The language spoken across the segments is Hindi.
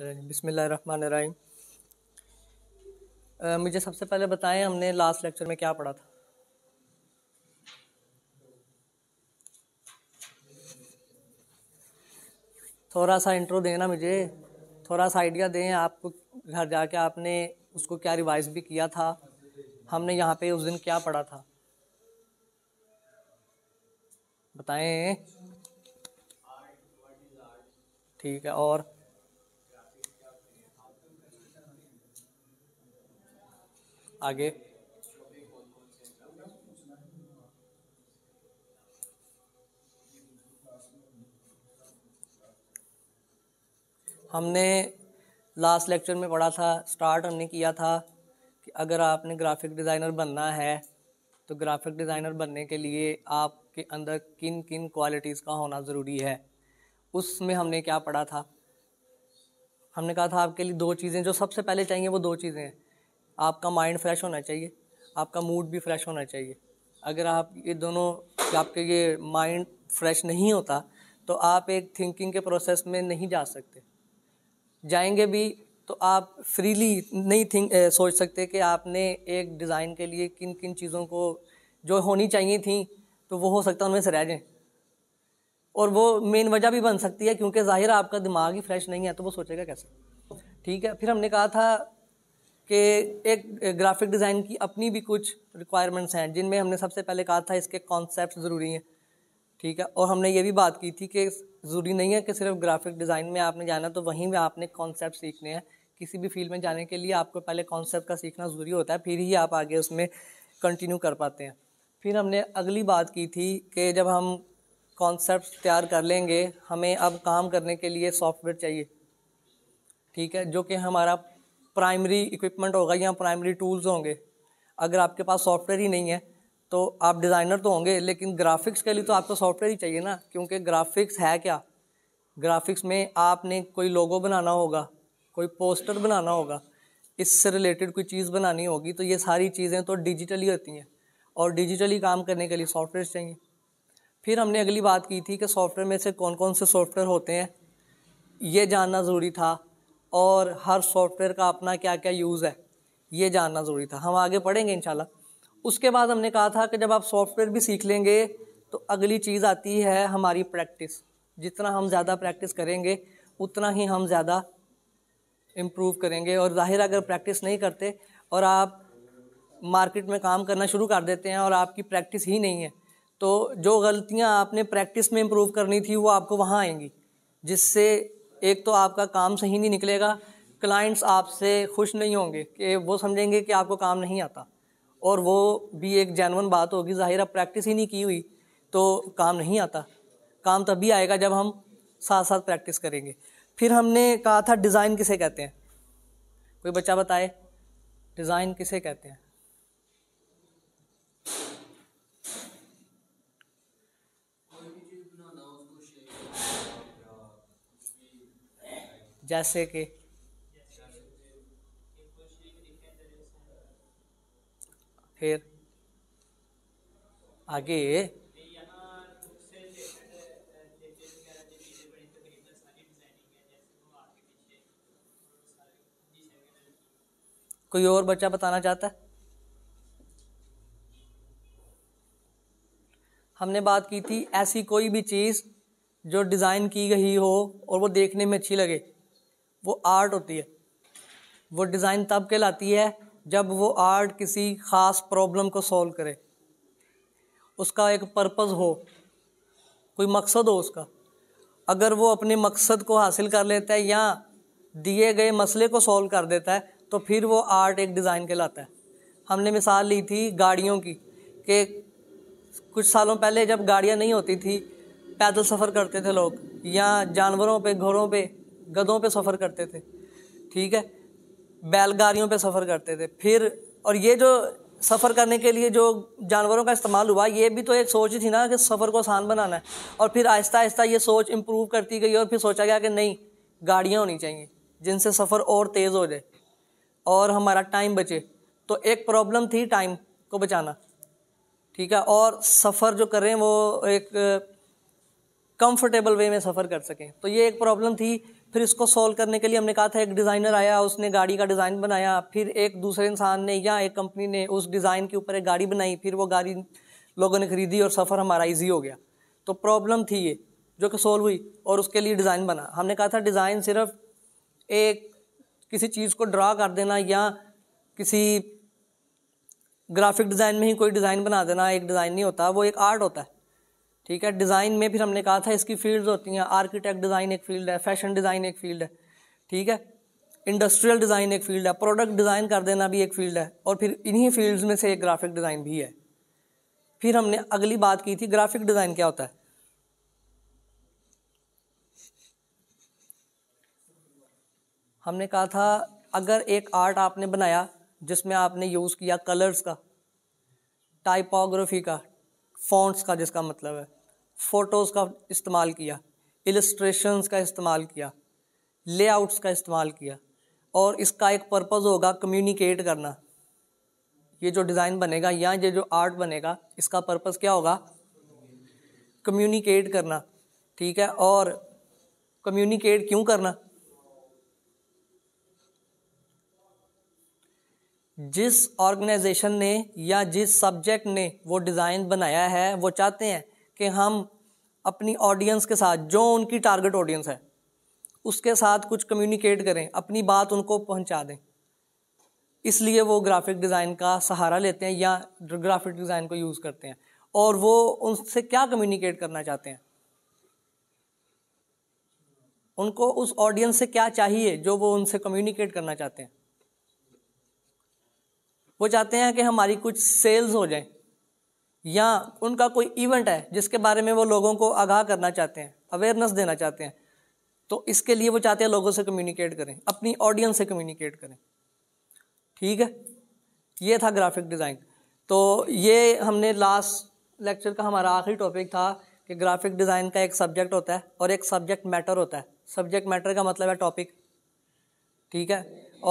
बिसमिल्ल रहीम मुझे सबसे पहले बताएं हमने लास्ट लेक्चर में क्या पढ़ा था थोड़ा सा इंट्रो देना मुझे थोड़ा सा आइडिया दें आपको घर जाके आपने उसको क्या रिवाइज भी किया था हमने यहाँ पे उस दिन क्या पढ़ा था बताएं ठीक है और आगे हमने लास्ट लेक्चर में पढ़ा था स्टार्ट हमने किया था कि अगर आपने ग्राफिक डिज़ाइनर बनना है तो ग्राफिक डिज़ाइनर बनने के लिए आपके अंदर किन किन क्वालिटीज़ का होना ज़रूरी है उसमें हमने क्या पढ़ा था हमने कहा था आपके लिए दो चीज़ें जो सबसे पहले चाहिए वो दो चीज़ें हैं आपका माइंड फ्रेश होना चाहिए आपका मूड भी फ्रेश होना चाहिए अगर आप ये दोनों आपके ये माइंड फ्रेश नहीं होता तो आप एक थिंकिंग के प्रोसेस में नहीं जा सकते जाएंगे भी तो आप फ्रीली नहीं थिंक सोच सकते कि आपने एक डिज़ाइन के लिए किन किन चीज़ों को जो होनी चाहिए थी तो वो हो सकता है उनमें से रह जाएँ और वो मेन वजह भी बन सकती है क्योंकि ज़ाहिर आपका दिमाग ही फ्रेश नहीं है तो वो सोचेगा कैसे ठीक है फिर हमने कहा था कि एक ग्राफिक डिज़ाइन की अपनी भी कुछ रिक्वायरमेंट्स हैं जिनमें हमने सबसे पहले कहा था इसके कॉन्सेप्ट ज़रूरी हैं ठीक है और हमने ये भी बात की थी कि ज़रूरी नहीं है कि सिर्फ ग्राफिक डिज़ाइन में आपने जाना तो वहीं में आपने कॉन्सेप्ट सीखने हैं किसी भी फील्ड में जाने के लिए आपको पहले कॉन्सेप्ट का सीखना ज़रूरी होता है फिर ही आप आगे उसमें कंटिन्यू कर पाते हैं फिर हमने अगली बात की थी कि जब हम कॉन्सेप्ट तैयार कर लेंगे हमें अब काम करने के लिए सॉफ्टवेयर चाहिए ठीक है जो कि हमारा प्राइमरी इक्विपमेंट होगा या प्राइमरी टूल्स होंगे अगर आपके पास सॉफ्टवेयर ही नहीं है तो आप डिज़ाइनर तो होंगे लेकिन ग्राफिक्स के लिए तो आपको सॉफ्टवेयर ही चाहिए ना क्योंकि ग्राफिक्स है क्या ग्राफिक्स में आपने कोई लोगो बनाना होगा कोई पोस्टर बनाना होगा इससे रिलेटेड कोई चीज़ बनानी होगी तो ये सारी चीज़ें तो डिजिटली होती हैं और डिजिटली काम करने के लिए सॉफ्टवेयर चाहिए फिर हमने अगली बात की थी कि सॉफ्टवेयर में से कौन कौन से सॉफ्टवेयर होते हैं ये जानना ज़रूरी था और हर सॉफ्टवेयर का अपना क्या क्या यूज़ है ये जानना ज़रूरी था हम आगे पढ़ेंगे इन उसके बाद हमने कहा था कि जब आप सॉफ्टवेयर भी सीख लेंगे तो अगली चीज़ आती है हमारी प्रैक्टिस जितना हम ज़्यादा प्रैक्टिस करेंगे उतना ही हम ज़्यादा इम्प्रूव करेंगे और ज़ाहिर अगर प्रैक्टिस नहीं करते और आप मार्केट में काम करना शुरू कर देते हैं और आपकी प्रैक्टिस ही नहीं है तो जो गलतियाँ आपने प्रैक्टिस में इम्प्रूव करनी थी वो आपको वहाँ आएंगी जिससे एक तो आपका काम सही नहीं निकलेगा क्लाइंट्स आपसे खुश नहीं होंगे कि वो समझेंगे कि आपको काम नहीं आता और वो भी एक जैनवन बात होगी ज़ाहिर प्रैक्टिस ही नहीं की हुई तो काम नहीं आता काम तभी आएगा जब हम साथ साथ प्रैक्टिस करेंगे फिर हमने कहा था डिज़ाइन किसे कहते हैं कोई बच्चा बताए डिज़ाइन किसे कहते हैं जैसे कि फिर आगे कोई और बच्चा बताना चाहता है हमने बात की थी ऐसी कोई भी चीज़ जो डिज़ाइन की गई हो और वो देखने में अच्छी लगे वो आर्ट होती है वो डिज़ाइन तब कहलाती है जब वो आर्ट किसी ख़ास प्रॉब्लम को सॉल्व करे उसका एक पर्पज़ हो कोई मकसद हो उसका अगर वो अपने मकसद को हासिल कर लेता है या दिए गए मसले को सॉल्व कर देता है तो फिर वो आर्ट एक डिज़ाइन कहलाता है हमने मिसाल ली थी गाड़ियों की कि कुछ सालों पहले जब गाड़ियाँ नहीं होती थी पैदल सफ़र करते थे लोग या जानवरों पे घोड़ों पे गधों पे सफ़र करते थे ठीक है बैलगाड़ियों पे सफ़र करते थे फिर और ये जो सफ़र करने के लिए जो जानवरों का इस्तेमाल हुआ ये भी तो एक सोच ही थी ना कि सफ़र को आसान बनाना है और फिर आहिस्ता आहिस्ता ये सोच इम्प्रूव करती गई और फिर सोचा गया कि नहीं गाड़ियाँ होनी चाहिए जिनसे सफ़र और तेज़ हो जाए और हमारा टाइम बचे तो एक प्रॉब्लम थी टाइम को बचाना ठीक है और सफ़र जो करें वो एक कंफर्टेबल वे में सफ़र कर सकें तो ये एक प्रॉब्लम थी फिर इसको सोल्व करने के लिए हमने कहा था एक डिज़ाइनर आया उसने गाड़ी का डिज़ाइन बनाया फिर एक दूसरे इंसान ने या एक कंपनी ने उस डिज़ाइन के ऊपर एक गाड़ी बनाई फिर वो गाड़ी लोगों ने खरीदी और सफ़र हमारा ईजी हो गया तो प्रॉब्लम थी ये जो कि सोल्व हुई और उसके लिए डिज़ाइन बना हमने कहा था डिज़ाइन सिर्फ एक किसी चीज़ को ड्रा कर देना या किसी ग्राफिक डिज़ाइन में ही कोई डिज़ाइन बना देना एक डिज़ाइन नहीं होता वो एक आर्ट होता है ठीक है डिज़ाइन में फिर हमने कहा था इसकी फील्ड्स होती हैं आर्किटेक्ट डिज़ाइन एक फील्ड है फैशन डिज़ाइन एक फील्ड है ठीक है इंडस्ट्रियल डिज़ाइन एक फील्ड है प्रोडक्ट डिज़ाइन कर देना भी एक फील्ड है और फिर इन्हीं फील्ड्स में से एक ग्राफिक डिज़ाइन भी है फिर हमने अगली बात की थी ग्राफिक डिज़ाइन क्या होता है हमने कहा था अगर एक आर्ट आपने बनाया जिसमें आपने यूज़ किया कलर्स का टाइपोग्राफी का फॉन्ट्स का जिसका मतलब है फ़ोटोज़ का इस्तेमाल किया इलस्ट्रेशंस का इस्तेमाल किया लेआउट्स का इस्तेमाल किया और इसका एक पर्पज़ होगा कम्युनिकेट करना ये जो डिज़ाइन बनेगा या ये जो आर्ट बनेगा इसका पर्पज़ क्या होगा कम्युनिकेट करना ठीक है और कम्युनिकेट क्यों करना जिस ऑर्गेनाइजेशन ने या जिस सब्जेक्ट ने वो डिज़ाइन बनाया है वो चाहते हैं कि हम अपनी ऑडियंस के साथ जो उनकी टारगेट ऑडियंस है उसके साथ कुछ कम्युनिकेट करें अपनी बात उनको पहुंचा दें इसलिए वो ग्राफिक डिज़ाइन का सहारा लेते हैं या ग्राफिक डिज़ाइन को यूज़ करते हैं और वो उनसे क्या कम्युनिकेट करना चाहते हैं उनको उस ऑडियंस से क्या चाहिए जो वो उनसे कम्युनिकेट करना चाहते हैं वो चाहते हैं कि हमारी कुछ सेल्स हो जाएं या उनका कोई इवेंट है जिसके बारे में वो लोगों को आगाह करना चाहते हैं अवेयरनेस देना चाहते हैं तो इसके लिए वो चाहते हैं लोगों से कम्युनिकेट करें अपनी ऑडियंस से कम्युनिकेट करें ठीक है ये था ग्राफिक डिज़ाइन तो ये हमने लास्ट लेक्चर का हमारा आखिरी टॉपिक था कि ग्राफिक डिज़ाइन का एक सब्जेक्ट होता है और एक सब्जेक्ट मैटर होता है सब्जेक्ट मैटर का मतलब है टॉपिक ठीक है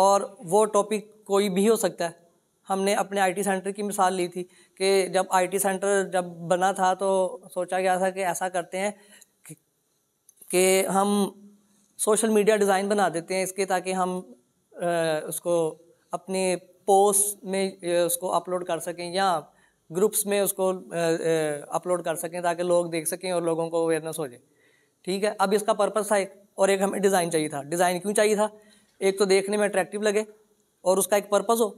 और वो टॉपिक कोई भी हो सकता है हमने अपने आईटी सेंटर की मिसाल ली थी कि जब आईटी सेंटर जब बना था तो सोचा गया था कि ऐसा करते हैं कि, हम सोशल मीडिया डिज़ाइन बना देते हैं इसके ताकि हम आ, उसको अपने पोस्ट में उसको अपलोड कर सकें या ग्रुप्स में उसको अपलोड कर सकें ताकि लोग देख सकें और लोगों को अवेयरनेस हो जाए ठीक है अब इसका पर्पस था एक और एक हमें डिज़ाइन चाहिए था डिज़ाइन क्यों चाहिए था एक तो देखने में अट्रैक्टिव लगे और उसका एक पर्पस हो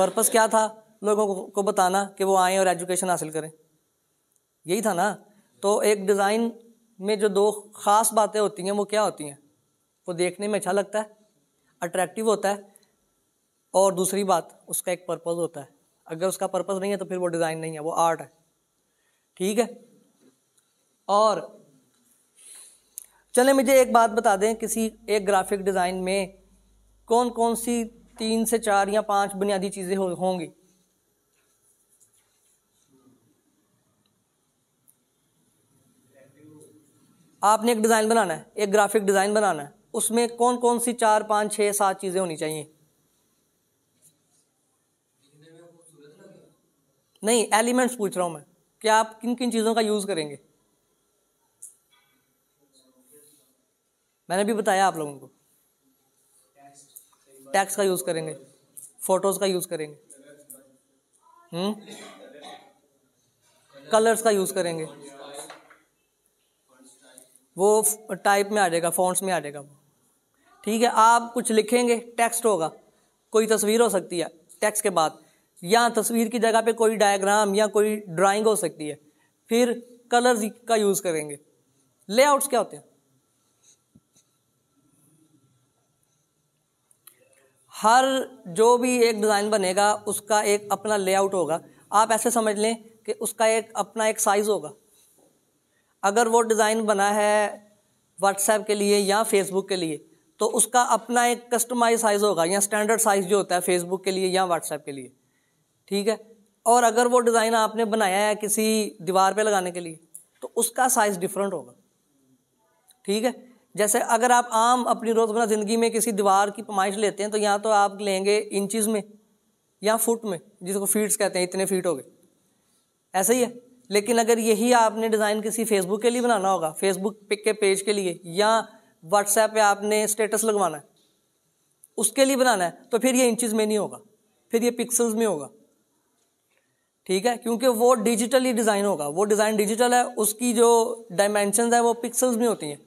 पर्पस क्या था लोगों को बताना कि वो आएँ और एजुकेशन हासिल करें यही था ना तो एक डिज़ाइन में जो दो ख़ास बातें होती हैं वो क्या होती हैं वो देखने में अच्छा लगता है अट्रैक्टिव होता है और दूसरी बात उसका एक पर्पज़ होता है अगर उसका पर्पज़ नहीं है तो फिर वो डिज़ाइन नहीं है वो आर्ट है ठीक है और चले मुझे एक बात बता दें किसी एक ग्राफिक डिज़ाइन में कौन कौन सी तीन से चार या पांच बुनियादी चीज़ें हो, होंगी आपने एक डिज़ाइन बनाना है एक ग्राफिक डिज़ाइन बनाना है उसमें कौन कौन सी चार पांच छह सात चीज़ें होनी चाहिए नहीं एलिमेंट्स पूछ रहा हूं मैं कि आप किन किन चीज़ों का यूज़ करेंगे मैंने भी बताया आप लोगों को टैक्स का यूज़ करेंगे फोटोज़ का यूज़ करेंगे हम्म कलर्स का यूज़ करेंगे वो टाइप में आ जाएगा फॉन्ट्स में आ जाएगा वो ठीक है आप कुछ लिखेंगे टेक्स्ट होगा कोई तस्वीर हो सकती है टेक्स्ट के बाद या तस्वीर की जगह पे कोई डायग्राम या कोई ड्राइंग हो सकती है फिर कलर्स का यूज़ करेंगे लेआउट्स क्या होते हैं हर जो भी एक डिज़ाइन बनेगा उसका एक अपना लेआउट होगा आप ऐसे समझ लें कि उसका एक अपना एक साइज़ होगा अगर वो डिज़ाइन बना है व्हाट्सएप के लिए या फेसबुक के लिए तो उसका अपना एक कस्टमाइज साइज़ होगा या स्टैंडर्ड साइज़ जो होता है फेसबुक के लिए या व्हाट्सएप के लिए ठीक है और अगर वो डिज़ाइन आपने बनाया है किसी दीवार पे लगाने के लिए तो उसका साइज़ डिफरेंट होगा ठीक है जैसे अगर आप आम अपनी रोज़मर्रा ज़िंदगी में किसी दीवार की पमाइश लेते हैं तो यहाँ तो आप लेंगे इंचज़ में या फुट में जिसको फीट्स कहते हैं इतने फीट हो गए ऐसा ही है लेकिन अगर यही आपने डिज़ाइन किसी फेसबुक के लिए बनाना होगा फेसबुक के पेज के लिए या व्हाट्सएप पे आपने स्टेटस लगवाना है उसके लिए बनाना है तो फिर ये इंचज़ में नहीं होगा फिर ये पिक्सल्स में होगा ठीक है क्योंकि वो डिजिटली डिज़ाइन होगा वो डिज़ाइन डिजिटल है उसकी जो डायमेंशन है वो पिक्सल्स में होती हैं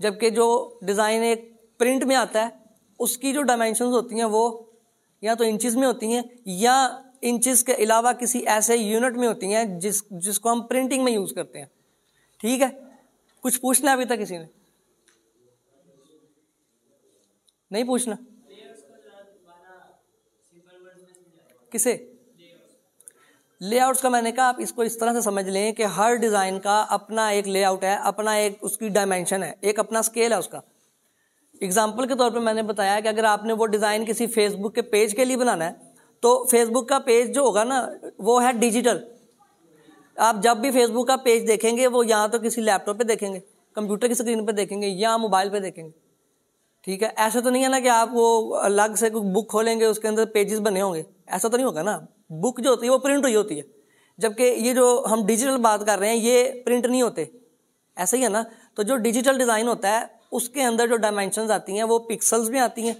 जबकि जो डिज़ाइन एक प्रिंट में आता है उसकी जो डायमेंशन होती हैं वो या तो इंचज़ में होती हैं या इंचज़ के अलावा किसी ऐसे यूनिट में होती हैं जिस जिसको हम प्रिंटिंग में यूज़ करते हैं ठीक है कुछ पूछना है अभी तक किसी ने नहीं पूछना किसे लेआउट्स का मैंने कहा आप इसको इस तरह से समझ लें कि हर डिज़ाइन का अपना एक लेआउट है अपना एक उसकी डायमेंशन है एक अपना स्केल है उसका एग्जाम्पल के तौर पर मैंने बताया कि अगर आपने वो डिज़ाइन किसी फेसबुक के पेज के लिए बनाना है तो फेसबुक का पेज जो होगा ना वो है डिजिटल आप जब भी फेसबुक का पेज देखेंगे वो या तो किसी लैपटॉप पे देखेंगे कंप्यूटर की स्क्रीन पे देखेंगे या मोबाइल पे देखेंगे ठीक है ऐसा तो नहीं है ना कि आप वो अलग से बुक खोलेंगे उसके अंदर पेजेस बने होंगे ऐसा तो नहीं होगा ना बुक जो होती है वो प्रिंट हुई होती है जबकि ये जो हम डिजिटल बात कर रहे हैं ये प्रिंट नहीं होते ऐसा ही है ना तो जो डिजिटल डिज़ाइन होता है उसके अंदर जो डायमेंशन आती हैं वो पिक्सल्स में आती हैं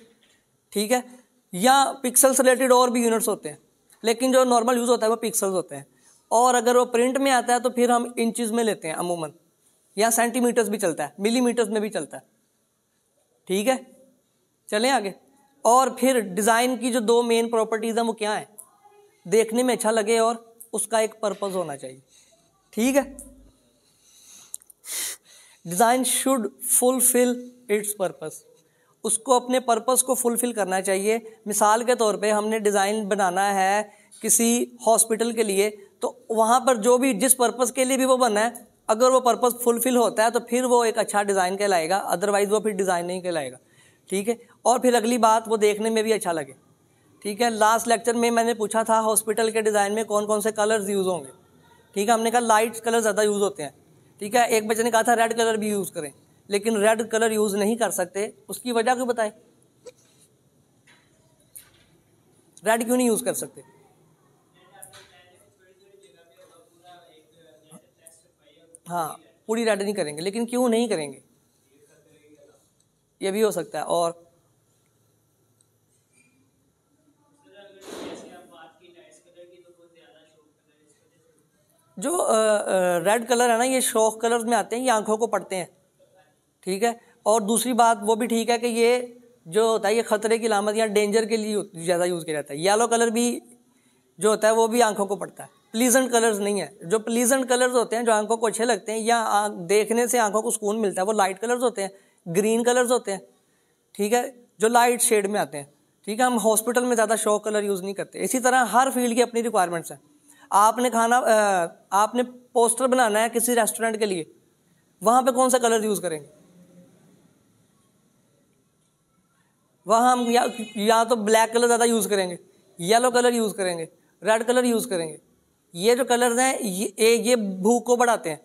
ठीक है या पिक्सल्स रिलेटेड और भी यूनिट्स होते हैं लेकिन जो नॉर्मल यूज़ होता है वो पिक्सल्स होते हैं और अगर वो प्रिंट में आता है तो फिर हम इंचज़ में लेते हैं अमूमन या सेंटीमीटर्स भी चलता है मिलीमीटर्स में भी चलता है ठीक है चलें आगे और फिर डिज़ाइन की जो दो मेन प्रॉपर्टीज़ हैं वो क्या हैं देखने में अच्छा लगे और उसका एक पर्पज़ होना चाहिए ठीक है design should fulfil its purpose उसको अपने पर्पस को फुलफ़िल करना चाहिए मिसाल के तौर पे हमने डिज़ाइन बनाना है किसी हॉस्पिटल के लिए तो वहाँ पर जो भी जिस पर्पस के लिए भी वो बना है अगर वो पर्पस फुलफ़िल होता है तो फिर वो एक अच्छा डिज़ाइन कहलाएगा अदरवाइज़ वो फिर डिज़ाइन नहीं कहलाएगा ठीक है और फिर अगली बात वो देखने में भी अच्छा लगे ठीक है लास्ट लेक्चर में मैंने पूछा था हॉस्पिटल के डिज़ाइन में कौन कौन से कलर्स यूज़ होंगे ठीक है हमने कहा लाइट कलर ज़्यादा यूज़ होते हैं ठीक है एक बच्चे ने कहा था रेड कलर भी यूज़ करें लेकिन रेड कलर यूज़ नहीं कर सकते उसकी वजह क्यों बताएं रेड क्यों नहीं यूज़ कर सकते हाँ पूरी रेड नहीं करेंगे लेकिन क्यों नहीं करेंगे ये भी हो सकता है और जो रेड कलर है ना ये शौक कलर में आते हैं ये आंखों को पड़ते हैं ठीक है और दूसरी बात वो भी ठीक है कि ये जो होता है ये ख़तरे की लामत या डेंजर के लिए ज़्यादा यूज़ किया जाता है येलो कलर भी जो होता है वो भी आंखों को पड़ता है प्लीजेंट कलर्स नहीं है जो प्लीजेंट कलर्स होते हैं जो आंखों को अच्छे लगते हैं या देखने से आंखों को सुकून मिलता है वो लाइट कलर्स होते हैं ग्रीन कलर्स होते हैं ठीक है जो लाइट शेड में आते हैं ठीक है हम हॉस्पिटल में ज़्यादा शॉक कलर यूज़ नहीं करते इसी तरह हर फील्ड की अपनी रिक्वायरमेंट्स हैं आपने खाना आपने पोस्टर बनाना है किसी रेस्टोरेंट के लिए वहां पे कौन सा कलर यूज़ करेंगे वहां हम या या तो ब्लैक कलर ज़्यादा यूज़ करेंगे येलो कलर यूज़ करेंगे रेड कलर यूज़ करेंगे ये जो कलर्स हैं ये ये भूख को बढ़ाते हैं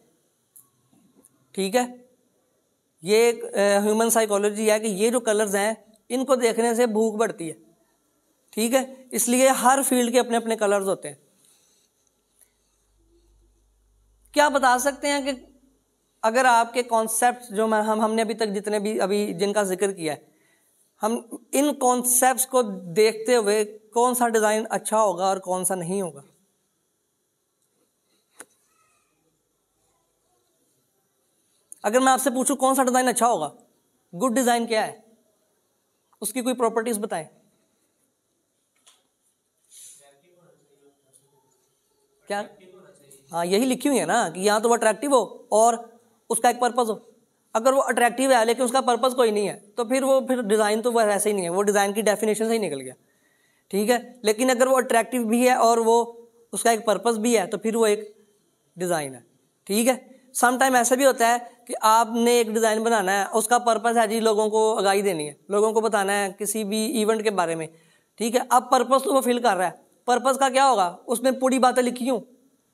ठीक है ये ह्यूमन साइकोलॉजी है कि ये जो कलर्स हैं इनको देखने से भूख बढ़ती है ठीक है इसलिए हर फील्ड के अपने अपने कलर्स होते हैं क्या बता सकते हैं कि अगर आपके कॉन्सेप्ट जो मैं हम हमने अभी तक जितने भी अभी जिनका जिक्र किया है हम इन कॉन्सेप्ट को देखते हुए कौन सा डिज़ाइन अच्छा होगा और कौन सा नहीं होगा अगर मैं आपसे पूछूं कौन सा डिज़ाइन अच्छा होगा गुड डिज़ाइन क्या है उसकी कोई प्रॉपर्टीज बताएं क्या हाँ यही लिखी हुई है ना कि यहाँ तो वो अट्रैक्टिव हो और उसका एक पर्पज़ हो अगर वो अट्रैक्टिव है लेकिन उसका पर्पज़ कोई नहीं है तो फिर वो फिर डिज़ाइन तो वह वैसे ही नहीं है वो डिज़ाइन की डेफिनेशन से ही निकल गया ठीक है लेकिन अगर वो अट्रैक्टिव भी है और वो उसका एक पर्पज़ भी है तो फिर वो एक डिज़ाइन है ठीक है समटाइम ऐसा भी होता है कि आपने एक डिज़ाइन बनाना है उसका पर्पस है जी लोगों को आगाही देनी है लोगों को बताना है किसी भी इवेंट के बारे में ठीक है अब पर्पस तो वो फिल कर रहा है पर्पस का क्या होगा उसमें पूरी बातें लिखी हूँ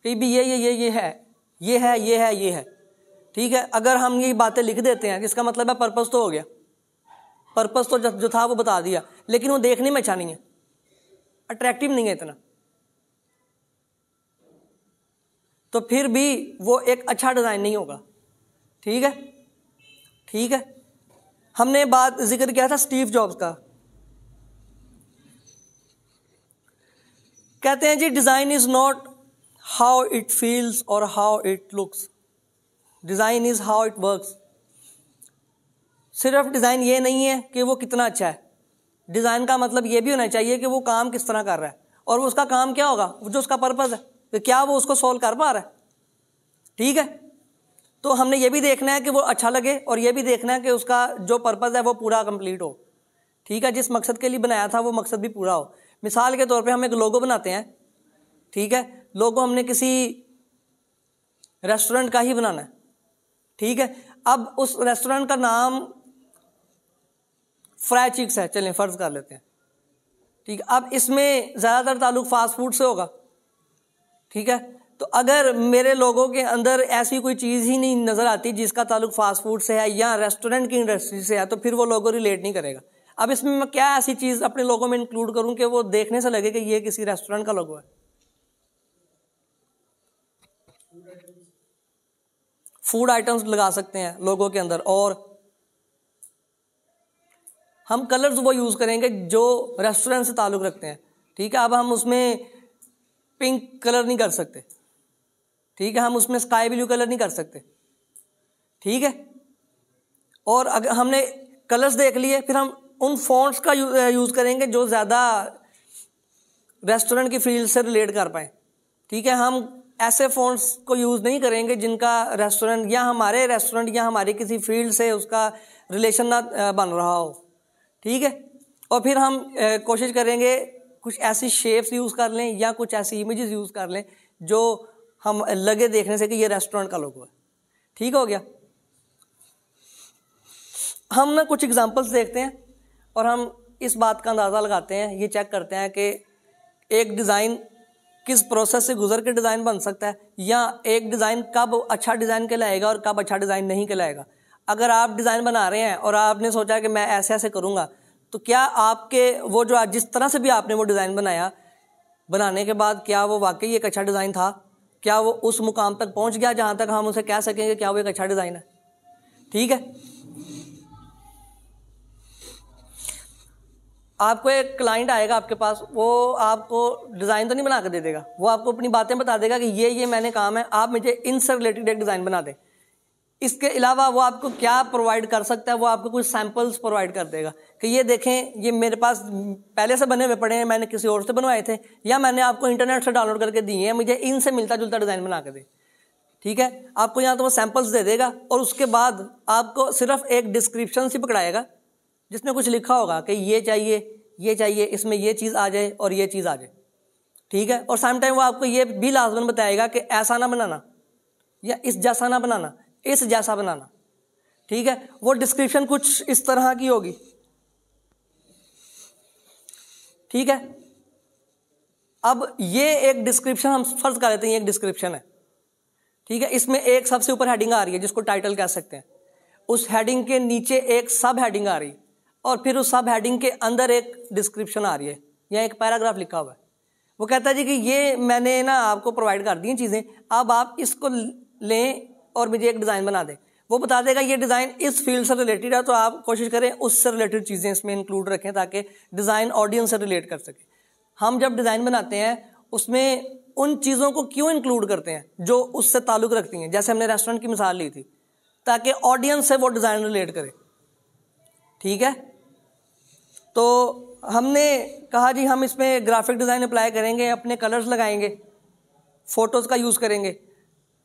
कि भी ये ये ये ये है ये है ये है ये है ठीक है अगर हम ये बातें लिख देते हैं इसका मतलब है पर्पज़ तो हो गया पर्पज़ तो जो था वो बता दिया लेकिन वो देखने में अच्छा नहीं है अट्रैक्टिव नहीं है इतना तो फिर भी वो एक अच्छा डिज़ाइन नहीं होगा ठीक है ठीक है हमने बात जिक्र किया था स्टीव जॉब्स का कहते हैं जी design is not how it feels or how it looks design is how it work सिर्फ डिज़ाइन ये नहीं है कि वो कितना अच्छा है डिज़ाइन का मतलब ये भी होना चाहिए कि वो काम किस तरह कर रहा है और वो उसका काम क्या होगा जो उसका पर्पज़ है कि क्या वो उसको सॉल्व कर पा रहा है ठीक है तो हमने ये भी देखना है कि वो अच्छा लगे और ये भी देखना है कि उसका जो पर्पज़ है वो पूरा कंप्लीट हो ठीक है जिस मकसद के लिए बनाया था वो मकसद भी पूरा हो मिसाल के तौर पे हम एक लोगो बनाते हैं ठीक है लोगों हमने किसी रेस्टोरेंट का ही बनाना है ठीक है अब उस रेस्टोरेंट का नाम फ्राई चिक्स है चलें फ़र्ज़ कर लेते हैं ठीक है अब इसमें ज़्यादातर ताल्लुक फास्ट फूड से होगा ठीक है तो अगर मेरे लोगों के अंदर ऐसी कोई चीज़ ही नहीं नज़र आती जिसका ताल्लुक फास्ट फूड से है या रेस्टोरेंट की इंडस्ट्री से है तो फिर वो लोगों रिलेट नहीं करेगा अब इसमें मैं क्या ऐसी चीज़ अपने लोगों में इंक्लूड करूँ कि वो देखने से लगे कि ये किसी रेस्टोरेंट का लोगो है फूड आइटम्स लगा सकते हैं लोगों के अंदर और हम कलर्स वो यूज़ करेंगे जो रेस्टोरेंट से ताल्लुक़ रखते हैं ठीक है अब हम उसमें पिंक कलर नहीं कर सकते ठीक है हम उसमें स्काई ब्लू कलर नहीं कर सकते ठीक है और अगर हमने कलर्स देख लिए फिर हम उन फॉन्ट्स का यूज़ करेंगे जो ज़्यादा रेस्टोरेंट की फील्ड से रिलेट कर पाए ठीक है हम ऐसे फ़ोन्स को यूज़ नहीं करेंगे जिनका रेस्टोरेंट या हमारे रेस्टोरेंट या हमारे किसी फील्ड से उसका रिलेशन ना बन रहा हो ठीक है और फिर हम कोशिश करेंगे कुछ ऐसी शेप्स यूज़ कर लें या कुछ ऐसी इमेजेस यूज़ कर लें जो हम लगे देखने से कि ये रेस्टोरेंट का लोगो है ठीक हो गया हम ना कुछ एग्जांपल्स देखते हैं और हम इस बात का अंदाज़ा लगाते हैं ये चेक करते हैं कि एक डिज़ाइन किस प्रोसेस से गुजर के डिज़ाइन बन सकता है या एक डिज़ाइन कब अच्छा डिज़ाइन कहलाएगा और कब अच्छा डिज़ाइन नहीं कहलाएगा अगर आप डिज़ाइन बना रहे हैं और आपने सोचा कि मैं ऐसे ऐसे करूँगा तो क्या आपके वो जो जिस तरह से भी आपने वो डिज़ाइन बनाया बनाने के बाद क्या वो वाकई एक अच्छा डिज़ाइन था क्या वो उस मुकाम तक पहुँच गया जहाँ तक हम उसे कह सकेंगे क्या वो एक अच्छा डिज़ाइन है ठीक है आपको एक क्लाइंट आएगा आपके पास वो आपको डिज़ाइन तो नहीं बना कर दे देगा वो आपको अपनी बातें बता देगा कि ये ये मैंने काम है आप मुझे इनसे रिलेटेड एक डिज़ाइन बना दें इसके अलावा वो आपको क्या प्रोवाइड कर सकता है वो आपको कुछ सैंपल्स प्रोवाइड कर देगा कि ये देखें ये मेरे पास पहले से बने हुए पड़े हैं मैंने किसी और से बनवाए थे या मैंने आपको इंटरनेट से डाउनलोड करके दिए हैं मुझे इनसे मिलता जुलता डिज़ाइन बना के दे ठीक है आपको यहाँ तो वो सैम्पल्स दे देगा और उसके बाद आपको सिर्फ एक डिस्क्रिप्शन से पकड़ाएगा जिसने कुछ लिखा होगा कि ये चाहिए ये चाहिए इसमें ये चीज़ आ जाए और ये चीज़ आ जाए ठीक है और सेम टाइम वो आपको ये भी लाजमन बताएगा कि ऐसा ना बनाना या इस जैसा ना बनाना इस जैसा बनाना ठीक है वो डिस्क्रिप्शन कुछ इस तरह की होगी ठीक है अब ये एक डिस्क्रिप्शन हम फर्ज कर लेते हैं एक डिस्क्रिप्शन है ठीक है इसमें एक सबसे ऊपर हेडिंग आ रही है जिसको टाइटल कह सकते हैं उस हेडिंग के नीचे एक सब हेडिंग आ रही है और फिर उस सब हेडिंग के अंदर एक डिस्क्रिप्शन आ रही है या एक पैराग्राफ लिखा हुआ है वो कहता है जी कि ये मैंने ना आपको प्रोवाइड कर दी चीज़ें अब आप इसको लें और मुझे एक डिज़ाइन बना दें वो बता देगा ये डिज़ाइन इस फील्ड से रिलेटेड है तो आप कोशिश करें उससे रिलेटेड चीज़ें इसमें इंक्लूड रखें ताकि डिज़ाइन ऑडियंस से रिलेट कर सके हम जब डिज़ाइन बनाते हैं उसमें उन चीज़ों को क्यों इंक्लूड करते हैं जो उससे ताल्लुक़ रखती हैं जैसे हमने रेस्टोरेंट की मिसाल ली थी ताकि ऑडियंस से वो डिज़ाइन रिलेट करे ठीक है तो हमने कहा जी हम इसमें ग्राफिक डिज़ाइन अप्लाई करेंगे अपने कलर्स लगाएंगे फ़ोटोज़ का यूज़ करेंगे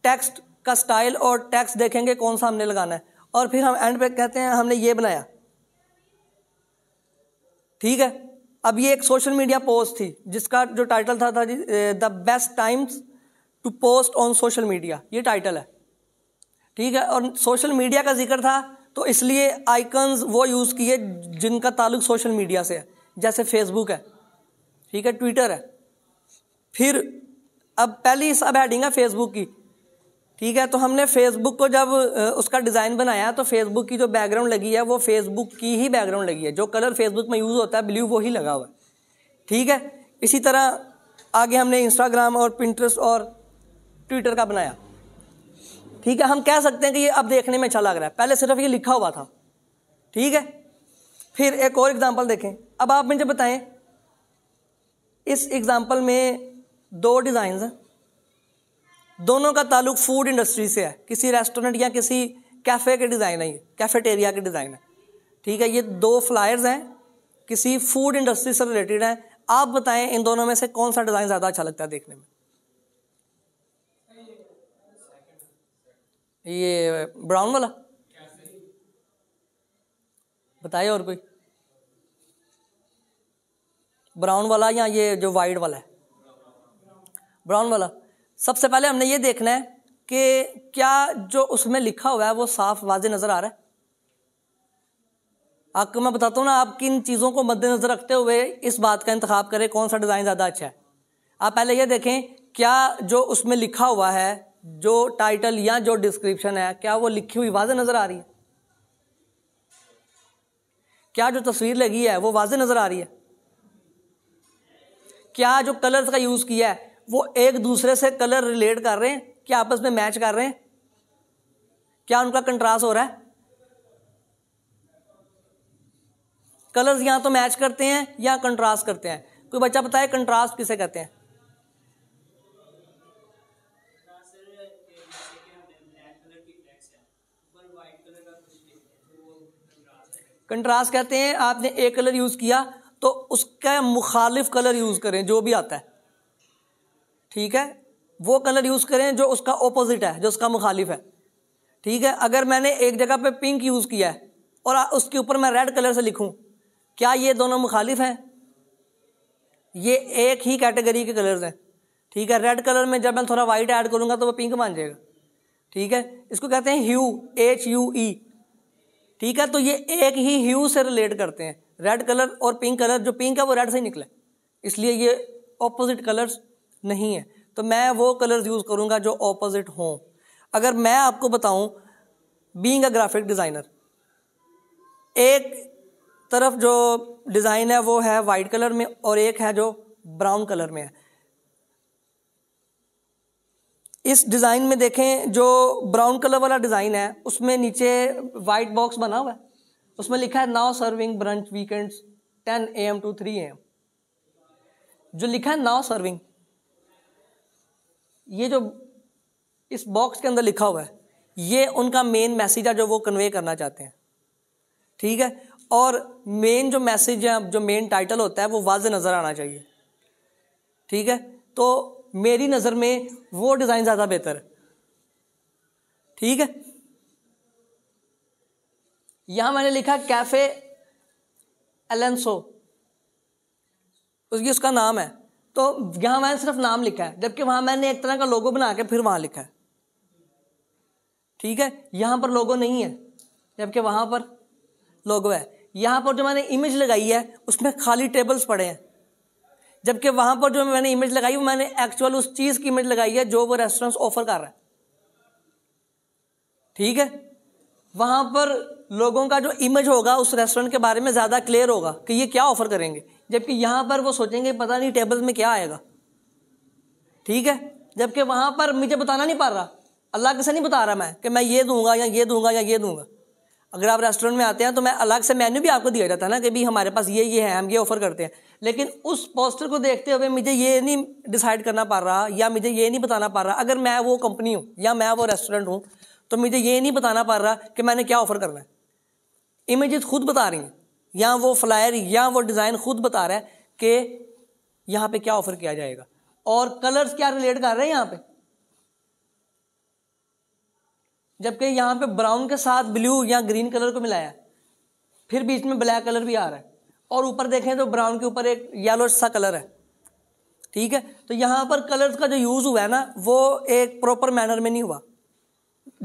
टेक्स्ट का स्टाइल और टेक्स्ट देखेंगे कौन सा हमने लगाना है और फिर हम एंड पे कहते हैं हमने ये बनाया ठीक है अब ये एक सोशल मीडिया पोस्ट थी जिसका जो टाइटल था था जी the best times to post on social media ये टाइटल है ठीक है और सोशल मीडिया का जिक्र था तो इसलिए आइकन्स वो यूज़ किए जिनका ताल्लुक सोशल मीडिया से है जैसे फेसबुक है ठीक है ट्विटर है फिर अब पहली सब हेडिंग है फेसबुक की ठीक है तो हमने फेसबुक को जब उसका डिज़ाइन बनाया तो फेसबुक की जो बैकग्राउंड लगी है वो फेसबुक की ही बैकग्राउंड लगी है जो कलर फेसबुक में यूज़ होता है ब्लू वो ही लगा हुआ है ठीक है इसी तरह आगे हमने इंस्टाग्राम और पिंट्रस्ट और ट्विटर का बनाया ठीक है हम कह सकते हैं कि ये अब देखने में अच्छा लग रहा है पहले सिर्फ ये लिखा हुआ था ठीक है फिर एक और एग्जाम्पल देखें अब आप मुझे बताएं इस एग्जाम्पल में दो डिज़ाइन हैं दोनों का ताल्लुक फूड इंडस्ट्री से है किसी रेस्टोरेंट या किसी कैफ़े के डिज़ाइन है ये कैफेटेरिया के डिज़ाइन है ठीक है ये दो फ्लायर्स हैं किसी फूड इंडस्ट्री से रिलेटेड हैं आप बताएं इन दोनों में से कौन सा डिज़ाइन ज़्यादा अच्छा लगता है देखने में ये ब्राउन वाला बताइए और कोई ब्राउन वाला या ये जो वाइट वाला है ब्राउन वाला सबसे पहले हमने ये देखना है कि क्या जो उसमें लिखा हुआ है वो साफ वाज नज़र आ रहा है आपको मैं बताता हूँ ना आप किन चीज़ों को मद्देनज़र रखते हुए इस बात का इंतखा करें कौन सा डिज़ाइन ज़्यादा अच्छा है आप पहले ये देखें क्या जो उसमें लिखा हुआ है जो टाइटल या जो डिस्क्रिप्शन है क्या वो लिखी हुई वाजे नज़र आ रही है क्या जो तस्वीर लगी है वो वाजे नज़र आ रही है क्या जो कलर्स का यूज़ किया है वो एक दूसरे से कलर रिलेट कर रहे हैं क्या आपस में मैच कर रहे हैं क्या उनका कंट्रास्ट हो रहा है कलर्स या तो मैच करते हैं या कंट्रास्ट करते हैं कोई बच्चा बताए कंट्रास्ट किसे कहते हैं कंट्रास्ट कहते हैं आपने एक कलर यूज़ किया तो उसका मुखालिफ कलर यूज़ करें जो भी आता है ठीक है वो कलर यूज़ करें जो उसका ओपोजिट है जो उसका मुखालिफ है ठीक है अगर मैंने एक जगह पे पिंक यूज़ किया है और उसके ऊपर मैं रेड कलर से लिखूं क्या ये दोनों मुखालिफ हैं ये एक ही कैटेगरी के कलर्स हैं ठीक है रेड कलर में जब मैं थोड़ा वाइट ऐड करूँगा तो वो पिंक बन जाएगा ठीक है इसको कहते हैं ह्यू एच यू ई ठीक है तो ये एक ही ह्यू से रिलेट करते हैं रेड कलर और पिंक कलर जो पिंक है वो रेड से निकले इसलिए ये ऑपोजिट कलर्स नहीं है तो मैं वो कलर्स यूज़ करूँगा जो ऑपोजिट हों अगर मैं आपको बताऊँ बींग अ ग्राफिक डिज़ाइनर एक तरफ जो डिज़ाइन है वो है वाइट कलर में और एक है जो ब्राउन कलर में है इस डिज़ाइन में देखें जो ब्राउन कलर वाला डिज़ाइन है उसमें नीचे वाइट बॉक्स बना हुआ है उसमें लिखा है now serving brunch weekends 10 AM to 3 AM जो लिखा है नाउ सर्विंग ये जो इस बॉक्स के अंदर लिखा हुआ है ये उनका मेन मैसेज है जो वो कन्वे करना चाहते हैं ठीक है और मेन जो मैसेज है जो मेन टाइटल होता है वो वाज नज़र आना चाहिए ठीक है तो मेरी नज़र में वो डिज़ाइन ज़्यादा बेहतर ठीक है यहाँ मैंने लिखा कैफ़े एलेंसो उसकी उसका नाम है तो यहाँ मैंने सिर्फ नाम लिखा है जबकि वहाँ मैंने एक तरह का लोगो बना के फिर वहाँ लिखा है ठीक है यहाँ पर लोगो नहीं है जबकि वहाँ पर लोगो है यहाँ पर जो मैंने इमेज लगाई है उसमें खाली टेबल्स पड़े हैं जबकि वहां पर जो मैंने इमेज लगाई वो मैंने एक्चुअल उस चीज़ की इमेज लगाई है जो वो रेस्टोरेंट ऑफर कर रहा है ठीक है वहां पर लोगों का जो इमेज होगा उस रेस्टोरेंट के बारे में ज़्यादा क्लियर होगा कि ये क्या ऑफ़र करेंगे जबकि यहां पर वो सोचेंगे पता नहीं टेबल में क्या आएगा ठीक है जबकि वहां पर मुझे बताना नहीं पा रहा अल्लाह किसे से नहीं बता रहा मैं कि मैं ये दूंगा या ये दूंगा या ये दूंगा अगर आप रेस्टोरेंट में आते हैं तो मैं अलग से मेन्यू भी आपको दिया जाता है ना कि भी हमारे पास ये ये है हम ये ऑफ़र करते हैं लेकिन उस पोस्टर को देखते हुए मुझे ये नहीं डिसाइड करना पा रहा या मुझे ये नहीं बताना पा रहा अगर मैं वो कंपनी हूँ या मैं वो रेस्टोरेंट हूँ तो मुझे ये नहीं बताना पा रहा कि मैंने क्या ऑफ़र करना है इमेज खुद बता रही हैं या वो फ्लायर या वो डिज़ाइन खुद बता रहा है कि यहाँ पर क्या ऑफ़र किया जाएगा और कलर्स क्या रिलेट कर रहे हैं यहाँ पर जबकि यहाँ पे ब्राउन के साथ ब्लू या ग्रीन कलर को मिलाया फिर बीच में ब्लैक कलर भी आ रहा है और ऊपर देखें तो ब्राउन के ऊपर एक येलो सा कलर है ठीक है तो यहाँ पर कलर्स का जो यूज़ हुआ है ना वो एक प्रॉपर मैनर में नहीं हुआ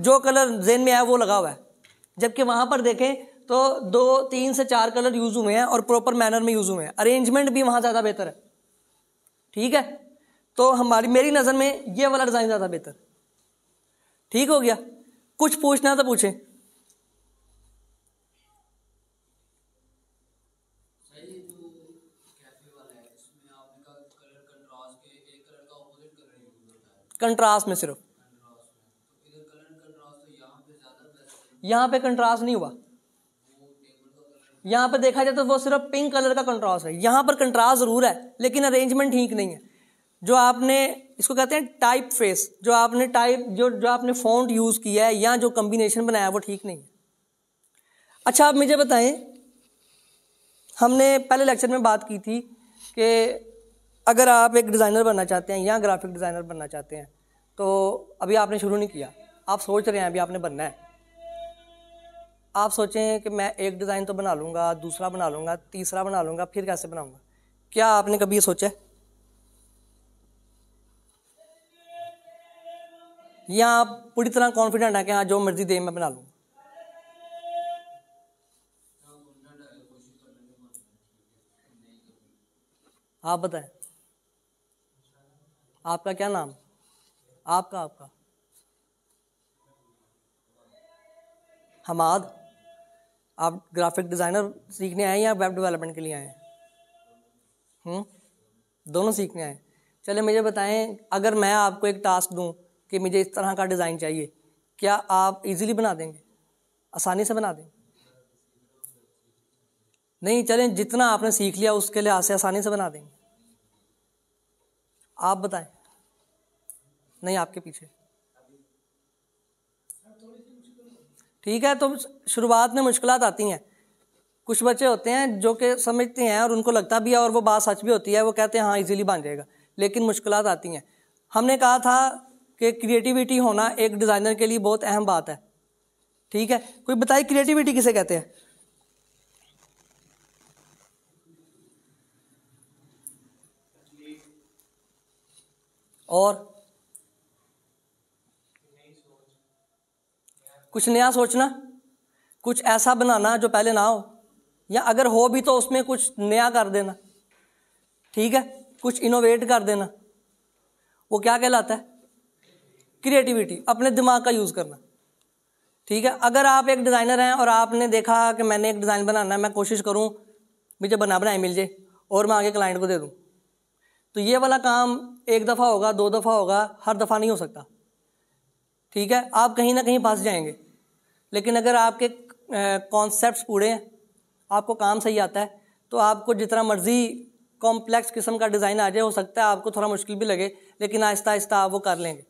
जो कलर जेन में आया वो लगा हुआ है जबकि वहाँ पर देखें तो दो तीन से चार कलर यूज़ हुए हैं और प्रॉपर मैनर में यूज़ हुए हैं अरेंजमेंट भी वहाँ ज़्यादा बेहतर है ठीक है तो हमारी मेरी नज़र में ये वाला डिज़ाइन ज़्यादा बेहतर ठीक हो गया कुछ पूछना है तो पूछे तो कंट्रास्ट में सिर्फ तो तो यहां पे कंट्रास्ट नहीं हुआ यहां पे देखा जाए तो वो सिर्फ पिंक कलर का कंट्रास्ट है यहां पर कंट्रास्ट जरूर है लेकिन अरेंजमेंट ठीक नहीं है जो आपने इसको कहते हैं टाइप फेस जो आपने टाइप जो जो आपने फॉन्ट यूज़ किया है या जो कम्बिनेशन बनाया वो ठीक नहीं है अच्छा आप मुझे बताएं हमने पहले लेक्चर में बात की थी कि अगर आप एक डिज़ाइनर बनना चाहते हैं या ग्राफिक डिज़ाइनर बनना चाहते हैं तो अभी आपने शुरू नहीं किया आप सोच रहे हैं अभी आपने बनना है आप सोचें कि मैं एक डिज़ाइन तो बना लूँगा दूसरा बना लूँगा तीसरा बना लूँगा फिर कैसे बनाऊँगा क्या आपने कभी ये सोचा है या आप पूरी तरह कॉन्फिडेंट है कि हाँ जो मर्जी दे मैं बना लूँ आप बताएं आपका क्या नाम आपका आपका हमाद आप ग्राफिक डिज़ाइनर सीखने आए हैं या वेब डेवलपमेंट के लिए आए हैं हम्म, दोनों सीखने आए चले मुझे बताएं अगर मैं आपको एक टास्क दूं कि मुझे इस तरह का डिज़ाइन चाहिए क्या आप इजीली बना देंगे आसानी से बना देंगे नहीं चलें जितना आपने सीख लिया उसके लिए आसे आसानी से बना देंगे आप बताएं नहीं आपके पीछे ठीक है तो शुरुआत में मुश्किल आती हैं कुछ बच्चे होते हैं जो कि समझते हैं और उनको लगता भी है और वो बात सच भी होती है वो कहते हैं हाँ इजीली बन जाएगा लेकिन मुश्किल आती हैं हमने कहा था कि क्रिएटिविटी होना एक डिज़ाइनर के लिए बहुत अहम बात है ठीक है कोई बताइए क्रिएटिविटी किसे कहते हैं और कुछ नया सोचना कुछ ऐसा बनाना जो पहले ना हो या अगर हो भी तो उसमें कुछ नया कर देना ठीक है कुछ इनोवेट कर देना वो क्या कहलाता है क्रिएटिविटी अपने दिमाग का यूज़ करना ठीक है अगर आप एक डिज़ाइनर हैं और आपने देखा कि मैंने एक डिज़ाइन बनाना है मैं कोशिश करूँ मुझे बना बनाए मिल जाए और मैं आगे क्लाइंट को दे दूँ तो ये वाला काम एक दफ़ा होगा दो दफ़ा होगा हर दफ़ा नहीं हो सकता ठीक है आप कहीं ना कहीं फंस जाएंगे लेकिन अगर आपके कॉन्सेप्ट पूरे हैं आपको काम सही आता है तो आपको जितना मर्ज़ी कॉम्प्लेक्स किस्म का डिज़ाइन आ जाए हो सकता है आपको थोड़ा मुश्किल भी लगे लेकिन आहिस्ता आहिस्ता आप वो कर लेंगे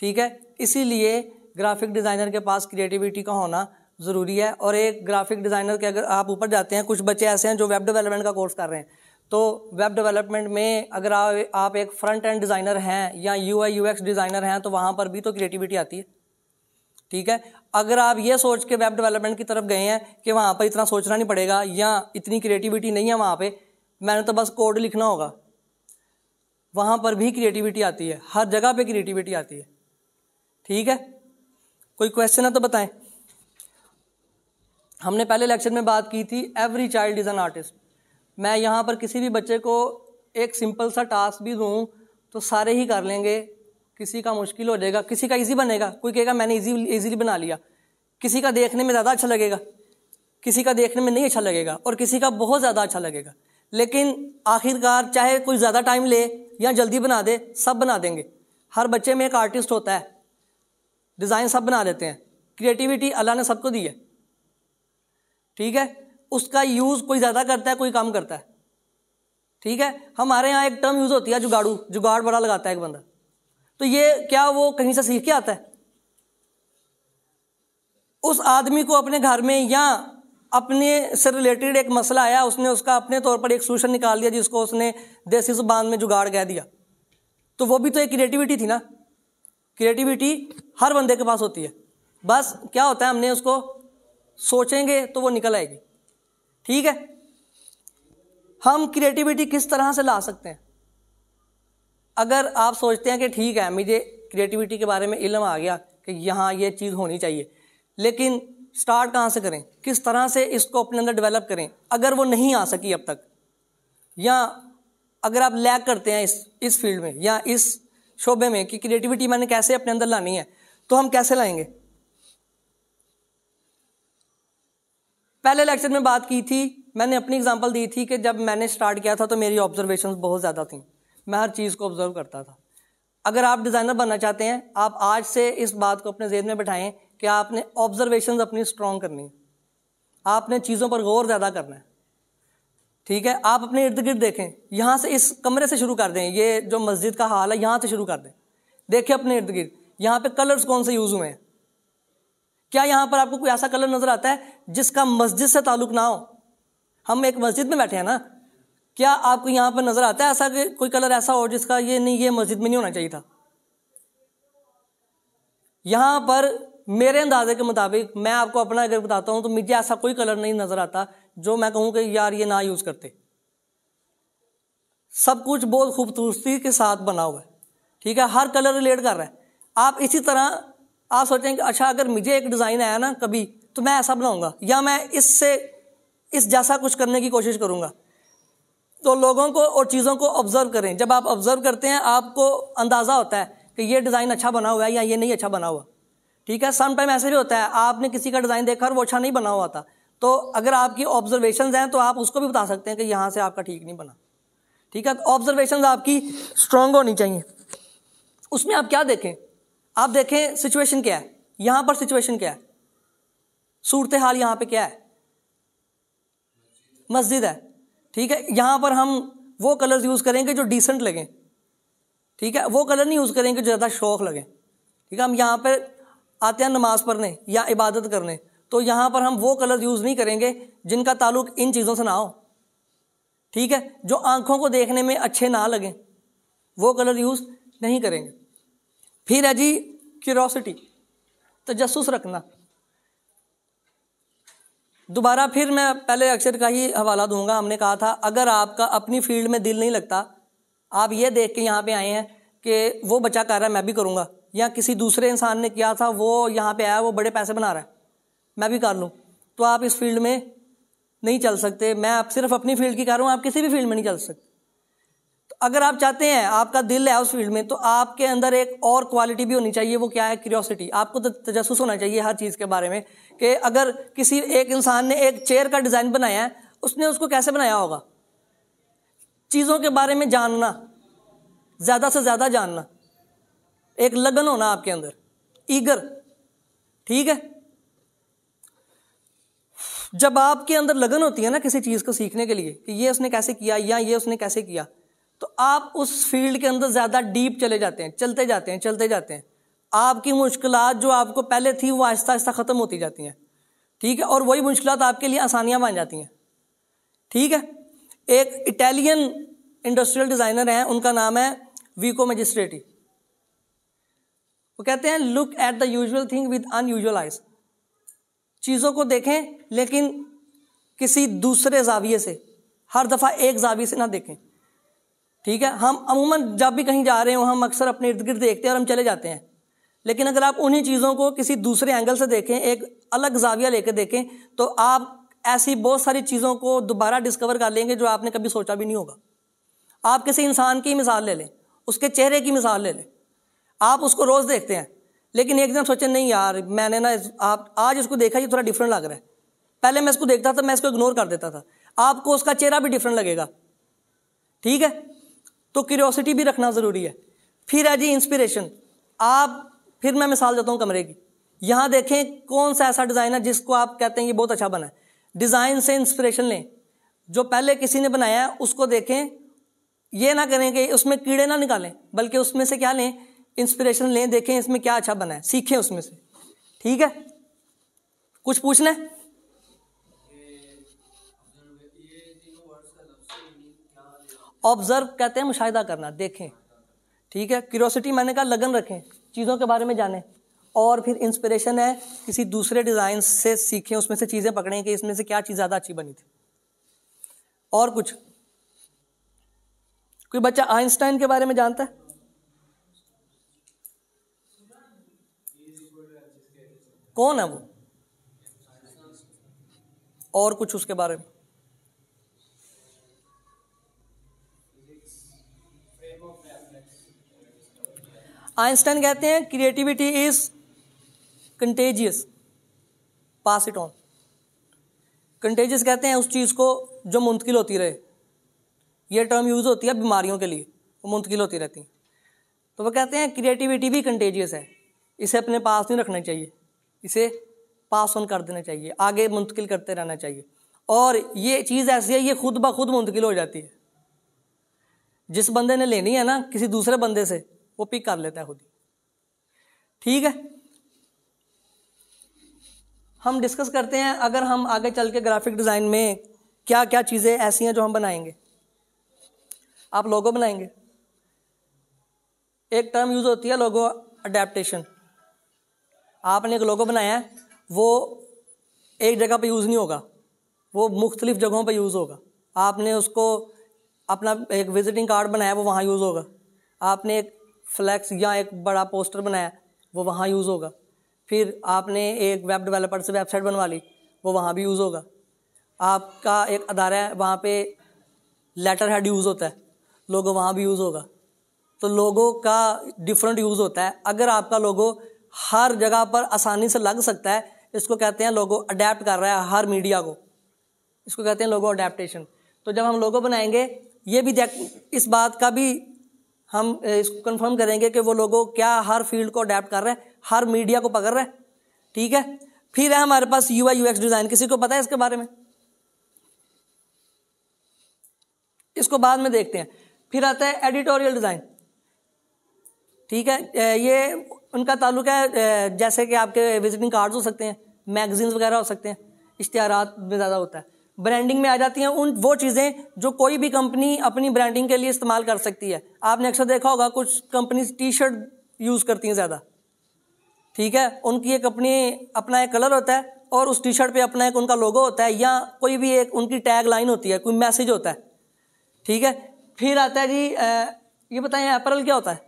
ठीक है इसीलिए ग्राफिक डिज़ाइनर के पास क्रिएटिविटी का होना ज़रूरी है और एक ग्राफिक डिज़ाइनर के अगर आप ऊपर जाते हैं कुछ बच्चे ऐसे हैं जो वेब डेवलपमेंट का कोर्स कर रहे हैं तो वेब डेवलपमेंट में अगर आप आप एक फ्रंट एंड डिज़ाइनर हैं या U I U X designer हैं तो वहाँ पर भी तो क्रिएटिविटी आती है ठीक है अगर आप ये सोच के वेब डेवलपमेंट की तरफ गए हैं कि वहाँ पर इतना सोचना नहीं पड़ेगा या इतनी क्रिएटिविटी नहीं है वहाँ पर मैंने तो बस कोड लिखना होगा वहाँ पर भी क्रिएटिविटी आती है हर जगह पर क्रिएटिविटी आती है ठीक है कोई क्वेश्चन है तो बताएं हमने पहले लेक्चर में बात की थी every child is an artist मैं यहाँ पर किसी भी बच्चे को एक सिंपल सा टास्क भी दूँ तो सारे ही कर लेंगे किसी का मुश्किल हो जाएगा किसी का इजी बनेगा कोई कहेगा मैंने इजी इजीली बना लिया किसी का देखने में ज़्यादा अच्छा लगेगा किसी का देखने में नहीं अच्छा लगेगा और किसी का बहुत ज़्यादा अच्छा लगेगा लेकिन आखिरकार चाहे कोई ज़्यादा टाइम ले या जल्दी बना दे सब बना देंगे हर बच्चे में एक आर्टिस्ट होता है डिज़ाइन सब बना देते हैं क्रिएटिविटी अल्लाह ने सबको दी है ठीक है उसका यूज़ कोई ज़्यादा करता है कोई कम करता है ठीक है हमारे यहाँ एक टर्म यूज़ होती है जुगाड़ू जुगाड़ बड़ा लगाता है एक बंदा तो ये क्या वो कहीं से सीख के आता है उस आदमी को अपने घर में या अपने से रिलेटेड एक मसला आया उसने उसका अपने तौर पर एक सोल्यूशन निकाल दिया जिसको उसने देसी जुबान में जुगाड़ कह दिया तो वो भी तो एक क्रिएटिविटी थी ना क्रिएटिविटी हर बंदे के पास होती है बस क्या होता है हमने उसको सोचेंगे तो वो निकल आएगी ठीक है हम क्रिएटिविटी किस तरह से ला सकते हैं अगर आप सोचते हैं कि ठीक है मुझे क्रिएटिविटी के बारे में इलम आ गया कि यहाँ ये चीज़ होनी चाहिए लेकिन स्टार्ट कहाँ से करें किस तरह से इसको अपने अंदर डेवलप करें अगर वो नहीं आ सकी अब तक या अगर आप लैक करते हैं इस इस फील्ड में या इस शोबे में कि क्रिएटिविटी मैंने कैसे अपने अंदर लानी है तो हम कैसे लाएंगे पहले लेक्चर में बात की थी मैंने अपनी एग्जांपल दी थी कि जब मैंने स्टार्ट किया था तो मेरी ऑब्जर्वेशंस बहुत ज़्यादा थी मैं हर चीज़ को ऑब्जर्व करता था अगर आप डिज़ाइनर बनना चाहते हैं आप आज से इस बात को अपने जेब में बैठाएं कि आपने ऑब्जर्वेशन अपनी स्ट्रॉन्ग करनी है आपने चीज़ों पर गौर ज़्यादा करना है ठीक है आप अपने इर्द गिर्द देखें यहाँ से इस कमरे से शुरू कर दें ये जो मस्जिद का हाल है यहाँ से शुरू कर दें देखें अपने इर्द गिर्द यहां पे कलर्स कौन से यूज हुए हैं क्या यहां पर आपको कोई ऐसा कलर नजर आता है जिसका मस्जिद से ताल्लुक ना हो हम एक मस्जिद में बैठे हैं ना क्या आपको यहां पर नजर आता है ऐसा कि कोई कलर ऐसा हो जिसका ये नहीं ये मस्जिद में नहीं होना चाहिए था यहां पर मेरे अंदाजे के मुताबिक मैं आपको अपना अगर बताता हूं तो मुझे ऐसा कोई कलर नहीं नजर आता जो मैं कहूँ कि यार ये ना यूज करते सब कुछ बहुत खूबसूरती के साथ बना हुआ है ठीक है हर कलर रिलेट कर रहा है आप इसी तरह आप सोचें कि अच्छा अगर मुझे एक डिज़ाइन आया ना कभी तो मैं ऐसा बनाऊंगा या मैं इससे इस जैसा कुछ करने की कोशिश करूंगा तो लोगों को और चीज़ों को ऑब्ज़र्व करें जब आप ऑब्ज़र्व करते हैं आपको अंदाज़ा होता है कि ये डिज़ाइन अच्छा बना हुआ है या ये नहीं अच्छा बना हुआ ठीक है सम टाइम ऐसे भी होता है आपने किसी का डिज़ाइन देखा और वो अच्छा नहीं बना हुआ था तो अगर आपकी ऑब्जर्वेशन हैं तो आप उसको भी बता सकते हैं कि यहाँ से आपका ठीक नहीं बना ठीक है ऑब्जर्वेशन तो आपकी स्ट्रांग होनी चाहिए उसमें आप क्या देखें आप देखें सिचुएशन क्या है यहां पर सिचुएशन क्या है सूरत हाल यहां पे क्या है मस्जिद है ठीक है यहां पर हम वो कलर्स यूज करेंगे जो डिसेंट लगें ठीक है वो कलर नहीं यूज करेंगे जो ज्यादा शौक लगे ठीक है हम यहाँ पर आते हैं नमाज पढ़ने या इबादत करने तो यहाँ पर हम वो कलर यूज़ नहीं करेंगे जिनका ताल्लुक इन चीज़ों से ना हो ठीक है जो आंखों को देखने में अच्छे ना लगें वो कलर यूज़ नहीं करेंगे फिर है जी क्यूरोसिटी तजस्स तो रखना दोबारा फिर मैं पहले अक्षर का ही हवाला दूंगा हमने कहा था अगर आपका अपनी फील्ड में दिल नहीं लगता आप ये देख के यहाँ पे आए हैं कि वो बच्चा कर रहा है मैं भी करूँगा या किसी दूसरे इंसान ने किया था वो यहाँ पे आया वो बड़े पैसे बना रहा है मैं भी कर लूँ तो आप इस फील्ड में नहीं चल सकते मैं आप सिर्फ अपनी फील्ड की कर रहा हूँ आप किसी भी फील्ड में नहीं चल सकते अगर आप चाहते हैं आपका दिल है उस फील्ड में तो आपके अंदर एक और क्वालिटी भी होनी चाहिए वो क्या है क्यूरियोसिटी आपको तो तजस होना चाहिए हर चीज़ के बारे में कि अगर किसी एक इंसान ने एक चेयर का डिज़ाइन बनाया है उसने उसको कैसे बनाया होगा चीज़ों के बारे में जानना ज़्यादा से ज़्यादा जानना एक लगन होना आपके अंदर ईगर ठीक है जब आपके अंदर लगन होती है ना किसी चीज़ को सीखने के लिए कि ये उसने कैसे किया या ये उसने कैसे किया तो आप उस फील्ड के अंदर ज़्यादा डीप चले जाते हैं चलते जाते हैं चलते जाते हैं आपकी मुश्किल जो आपको पहले थी वो आहिस्ता आहिस्ता ख़त्म होती जाती हैं ठीक है और वही मुश्किल आपके लिए आसानियाँ बन जाती हैं ठीक है एक इटालियन इंडस्ट्रियल डिज़ाइनर हैं उनका नाम है वीको मजिस्ट्रेटी वो कहते हैं look at the usual thing with unusual eyes चीज़ों को देखें लेकिन किसी दूसरे जाविये से हर दफ़ा एक जाविये से ना देखें ठीक है हम अमूमन जब भी कहीं जा रहे हो हम अक्सर अपने इर्द गिर्द देखते हैं और हम चले जाते हैं लेकिन अगर आप उन्हीं चीज़ों को किसी दूसरे एंगल से देखें एक अलग जाविया लेकर देखें तो आप ऐसी बहुत सारी चीज़ों को दोबारा डिस्कवर कर लेंगे जो आपने कभी सोचा भी नहीं होगा आप किसी इंसान की मिसाल ले लें उसके चेहरे की मिसाल ले लें आप उसको रोज़ देखते हैं लेकिन एक दिन सोचें नहीं यार मैंने ना आप आज इसको देखा ये थोड़ा डिफरेंट लग रहा है पहले मैं इसको देखता था मैं इसको इग्नोर कर देता था आपको उसका चेहरा भी डिफरेंट लगेगा ठीक है तो क्यूरियोसिटी भी रखना ज़रूरी है फिर है जी इंस्पिरेशन आप फिर मैं मिसाल देता हूँ कमरे की यहाँ देखें कौन सा ऐसा डिज़ाइन है जिसको आप कहते हैं ये बहुत अच्छा बना है डिज़ाइन से इंस्पिरेशन लें जो पहले किसी ने बनाया है उसको देखें ये ना करें कि उसमें कीड़े ना निकालें बल्कि उसमें से क्या लें इंस्पिरेशन लें देखें इसमें क्या अच्छा बना है सीखें उसमें से ठीक है कुछ पूछना है ऑब्जर्व कहते हैं मुशाहिदा करना देखें ठीक है क्यूरोसिटी मैंने कहा लगन रखें चीज़ों के बारे में जानें और फिर इंस्पिरेशन है किसी दूसरे डिज़ाइन से सीखें उसमें से चीज़ें पकड़ें कि इसमें से क्या चीज़ ज़्यादा अच्छी बनी थी और कुछ कोई बच्चा आइंस्टाइन के बारे में जानता है कौन है वो और कुछ उसके बारे में आइंस्टाइन कहते हैं creativity is contagious pass it on contagious कहते हैं उस चीज़ को जो मुंतकिल होती रहे ये टर्म यूज़ होती है बीमारियों के लिए वो मुंतकिल होती रहती हैं तो वो कहते हैं क्रिएटिविटी भी कंटेजियस है इसे अपने पास नहीं रखना चाहिए इसे पास ऑन कर देना चाहिए आगे मुंतकिल करते रहना चाहिए और ये चीज़ ऐसी है ये खुद ब खुद मुंतकिल हो जाती है जिस बंदे ने लेनी है ना किसी दूसरे बंदे से वो पिक कर लेता है खुद ठीक है हम डिस्कस करते हैं अगर हम आगे चल के ग्राफिक डिज़ाइन में क्या क्या चीज़ें ऐसी हैं जो हम बनाएंगे आप लोगो बनाएंगे एक टर्म यूज़ होती है लोगो अडेप्टेशन आपने एक लोगो बनाया है वो एक जगह पे यूज़ नहीं होगा वो मुख्तलिफ जगहों पे यूज़ होगा आपने उसको अपना एक विजिटिंग कार्ड बनाया वो वहाँ यूज़ होगा आपने एक फ्लैक्स या एक बड़ा पोस्टर बनाया वो वहाँ यूज़ होगा फिर आपने एक वेब डेवलपर से वेबसाइट बनवा ली वो वहाँ भी यूज़ होगा आपका एक अदारा है वहाँ पे लेटर हेड यूज़ होता है लोगो वहाँ भी यूज़ होगा तो लोगों का डिफरेंट यूज़ होता है अगर आपका लोगो हर जगह पर आसानी से लग सकता है इसको कहते हैं लोगो अडेप्ट कर रहा है हर मीडिया को इसको कहते हैं लोगो अडेप्टेशन तो जब हम लोगो बनाएंगे ये भी इस बात का भी हम इसको कंफर्म करेंगे कि वो लोगों क्या हर फील्ड को अडेप्ट कर रहे हैं हर मीडिया को पकड़ रहे हैं ठीक है फिर है हमारे पास यू आई डिज़ाइन किसी को पता है इसके बारे में इसको बाद में देखते हैं फिर आता है एडिटोरियल डिज़ाइन ठीक है ये उनका ताल्लुक है जैसे कि आपके विजिटिंग कार्ड्स हो सकते हैं मैगजीन्स वगैरह हो सकते हैं इश्तहार में ज़्यादा होता है ब्रांडिंग में आ जाती हैं उन वो चीज़ें जो कोई भी कंपनी अपनी ब्रांडिंग के लिए इस्तेमाल कर सकती है आपने अक्सर देखा होगा कुछ कंपनीज टी शर्ट यूज़ करती हैं ज़्यादा ठीक है उनकी एक अपनी अपना एक कलर होता है और उस टी शर्ट पर अपना एक उनका लोगो होता है या कोई भी एक उनकी टैग लाइन होती है कोई मैसेज होता है ठीक है फिर आता है जी ये बताएं अप्रैल क्या होता है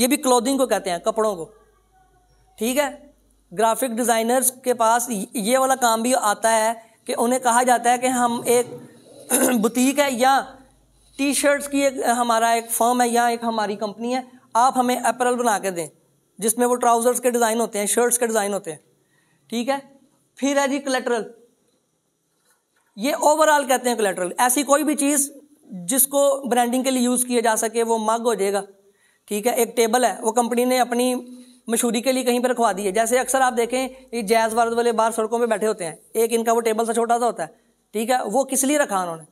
ये भी क्लोथिंग को कहते हैं कपड़ों को ठीक है ग्राफिक डिज़ाइनर्स के पास ये वाला काम भी आता है कि उन्हें कहा जाता है कि हम एक बुटीक है या टी शर्ट्स की एक हमारा एक फर्म है या एक हमारी कंपनी है आप हमें अपरल बना के दें जिसमें वो ट्राउज़र्स के डिज़ाइन होते हैं शर्ट्स के डिज़ाइन होते हैं ठीक है फिर है जी कलेटरल ये ओवरऑल कहते हैं कलेटरल ऐसी कोई भी चीज़ जिसको ब्रांडिंग के लिए यूज़ किया जा सके वो मग हो जाएगा ठीक है एक टेबल है वो कंपनी ने अपनी मशहूरी के लिए कहीं पर रखवा दी है जैसे अक्सर आप देखें ये जैज़ वर्द वाले बाहर सड़कों पर बैठे होते हैं एक इनका वो टेबल सा छोटा सा होता है ठीक है वो किस लिए रखा उन्होंने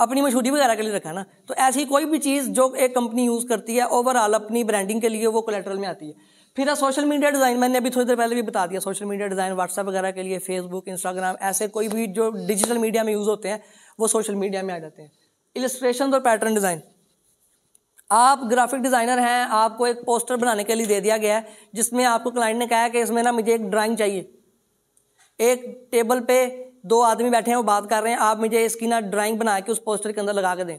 अपनी मशहूरी वगैरह के लिए रखा ना तो ऐसी कोई भी चीज़ जो एक कंपनी यूज़ करती है ओवरऑल अपनी ब्रांडिंग के लिए वो कोलेट्रल में आती है फिर सोशल मीडिया डिज़ाइन मैंने अभी थोड़ी देर पहले भी बता दिया सोशल मीडिया डिज़ाइन व्हाट्सअप वगैरह के लिए फेसबुक इंस्टाग्राम ऐसे कोई भी जो डिजिटल मीडिया में यूज़ होते हैं वो सोशल मीडिया में आ जाते हैं इलस्ट्रेशन और पैटर्न डिज़ाइन आप ग्राफिक डिज़ाइनर हैं आपको एक पोस्टर बनाने के लिए दे दिया गया है जिसमें आपको क्लाइंट ने कहा है कि इसमें ना मुझे एक ड्राइंग चाहिए एक टेबल पे दो आदमी बैठे हैं वो बात कर रहे हैं आप मुझे इसकी ना ड्राइंग बना के उस पोस्टर के अंदर लगा के दें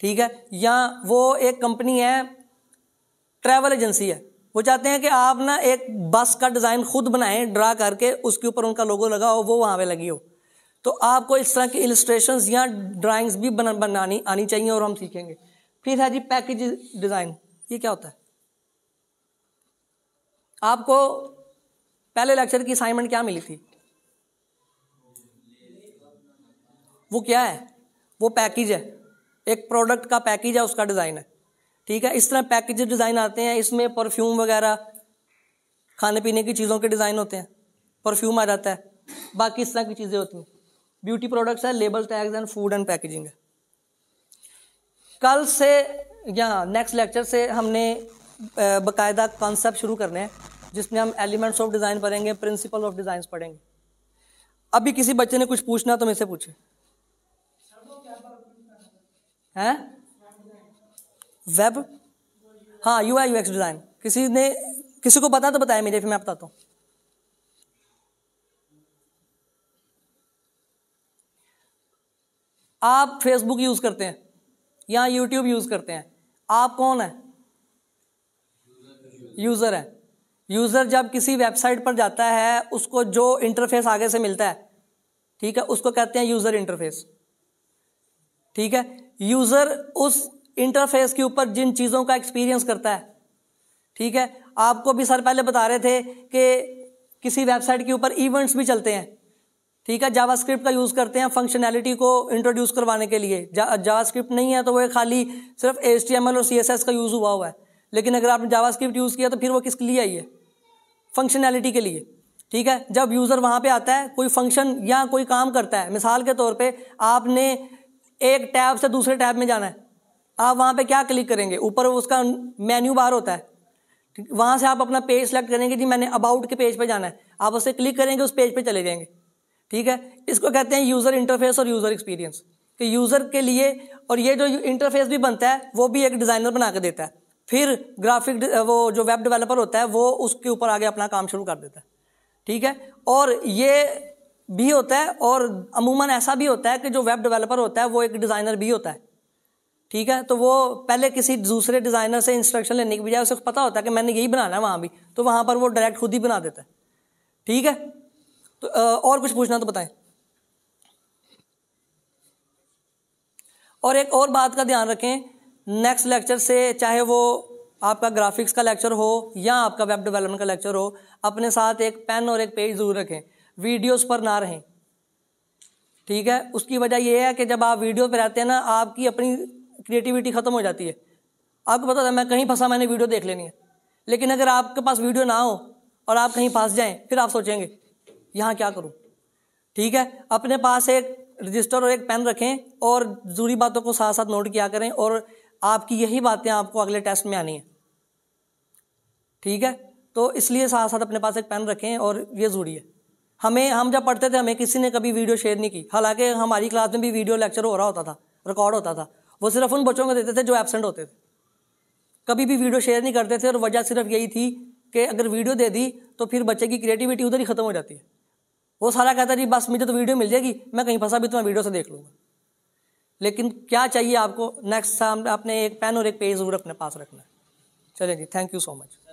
ठीक है या वो एक कंपनी है ट्रैवल एजेंसी है वो चाहते हैं कि आप ना एक बस का डिज़ाइन खुद बनाएं ड्रा करके उसके ऊपर उनका लोगो लगा हो वो वहाँ पर लगी हो तो आपको इस तरह की इलस्ट्रेशन या ड्राइंग्स भी बनानी आनी चाहिए और हम सीखेंगे फिर है जी पैकेज डिज़ाइन ये क्या होता है आपको पहले लेक्चर की असाइनमेंट क्या मिली थी वो क्या है वो पैकेज है एक प्रोडक्ट का पैकेज है उसका डिज़ाइन है ठीक है इस तरह पैकेज डिज़ाइन आते हैं इसमें परफ्यूम वगैरह खाने पीने की चीज़ों के डिज़ाइन होते हैं परफ्यूम आ जाता है बाकी इस तरह की चीज़ें होती हैं ब्यूटी प्रोडक्ट्स है label tags and food and packaging है कल से या नेक्स्ट लेक्चर से हमने बाकायदा कॉन्सेप्ट शुरू करने हैं जिसमें हम एलिमेंट्स ऑफ डिज़ाइन पढ़ेंगे प्रिंसिपल ऑफ डिज़ाइन पढ़ेंगे अभी किसी बच्चे ने कुछ पूछना तो मेरे से पूछे हैं वेब हाँ U I U X design किसी ने किसी को पता तो बताया मेरे फिर मैं बताता हूँ आप फेसबुक यूज़ करते हैं यहाँ यूट्यूब यूज़ करते हैं आप कौन है यूज़र है यूज़र जब किसी वेबसाइट पर जाता है उसको जो इंटरफेस आगे से मिलता है ठीक है उसको कहते हैं यूज़र इंटरफेस ठीक है यूज़र उस इंटरफेस के ऊपर जिन चीज़ों का एक्सपीरियंस करता है ठीक है आपको भी सर पहले बता रहे थे कि किसी वेबसाइट के ऊपर इवेंट्स भी चलते हैं ठीक है जावास्क्रिप्ट का यूज़ करते हैं फंक्शनैलिटी को इंट्रोड्यूस करवाने के लिए जावास्क्रिप्ट नहीं है तो वह खाली सिर्फ एल और सी का यूज़ हुआ हुआ है लेकिन अगर आपने जावास्क्रिप्ट यूज़ किया तो फिर वो किसके लिए आई है फंक्शनैलिटी के लिए ठीक है जब यूज़र वहाँ पे आता है कोई फंक्शन या कोई काम करता है मिसाल के तौर पे आपने एक टैब से दूसरे टैब में जाना है आप वहाँ पे क्या क्लिक करेंगे ऊपर उसका मेन्यू बार होता है वहाँ से आप अपना पेज सेलेक्ट करेंगे जी मैंने अबाउट के पेज पे जाना है आप उसे क्लिक करेंगे उस पेज पे चले जाएंगे ठीक है इसको कहते हैं यूज़र इंटरफेस और यूज़र एक्सपीरियंस कि यूज़र के लिए और ये जो इंटरफेस भी बनता है वो भी एक डिज़ाइनर बना के देता है फिर ग्राफिक वो जो वेब डेवलपर होता है वो उसके ऊपर आगे अपना काम शुरू कर देता है ठीक है और ये भी होता है और अमूमन ऐसा भी होता है कि जो वेब डेवलपर होता है वो एक डिज़ाइनर भी होता है ठीक है तो वो पहले किसी दूसरे डिज़ाइनर से इंस्ट्रक्शन लेने की बजाय उसे पता होता है कि मैंने यही बनाना है वहाँ भी तो वहाँ पर वो डायरेक्ट खुद ही बना देता है ठीक है तो और कुछ पूछना तो बताएं और एक और बात का ध्यान रखें नेक्स्ट लेक्चर से चाहे वो आपका ग्राफिक्स का लेक्चर हो या आपका वेब डेवलपमेंट का लेक्चर हो अपने साथ एक पेन और एक पेज ज़रूर रखें वीडियोस पर ना रहें ठीक है उसकी वजह यह है कि जब आप वीडियो पर रहते हैं ना आपकी अपनी क्रिएटिविटी ख़त्म हो जाती है आपको पता था मैं कहीं फंसा मैंने वीडियो देख लेनी है लेकिन अगर आपके पास वीडियो ना हो और आप कहीं फंस जाएं फिर आप सोचेंगे यहाँ क्या करूँ ठीक है अपने पास एक रजिस्टर और एक पेन रखें और ज़रूरी बातों को साथ साथ नोट किया करें और आपकी यही बातें आपको अगले टेस्ट में आनी है ठीक है तो इसलिए साथ साथ अपने पास एक पेन रखें और ये ज़रूरी है हमें हम जब पढ़ते थे हमें किसी ने कभी वीडियो शेयर नहीं की हालांकि हमारी क्लास में भी वीडियो लेक्चर हो रहा होता था रिकॉर्ड होता था वो सिर्फ उन बच्चों को देते थे जो एबसेंट होते थे कभी भी वीडियो शेयर नहीं करते थे और वजह सिर्फ यही थी कि अगर वीडियो दे दी तो फिर बच्चे की क्रिएटिविटी उधर ही ख़त्म हो जाती है वो सारा कहता जी बस मुझे तो वीडियो मिल जाएगी मैं कहीं फंसा भी तो मैं वीडियो से देख लूँगा लेकिन क्या चाहिए आपको नेक्स्ट आपने एक पेन और एक पेज जरूर अपने पास रखना है चलें जी थैंक यू सो मच